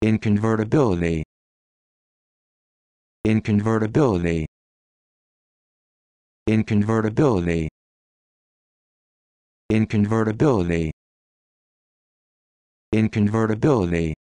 Inconvertibility. Inconvertibility. Inconvertibility. Inconvertibility. Inconvertibility.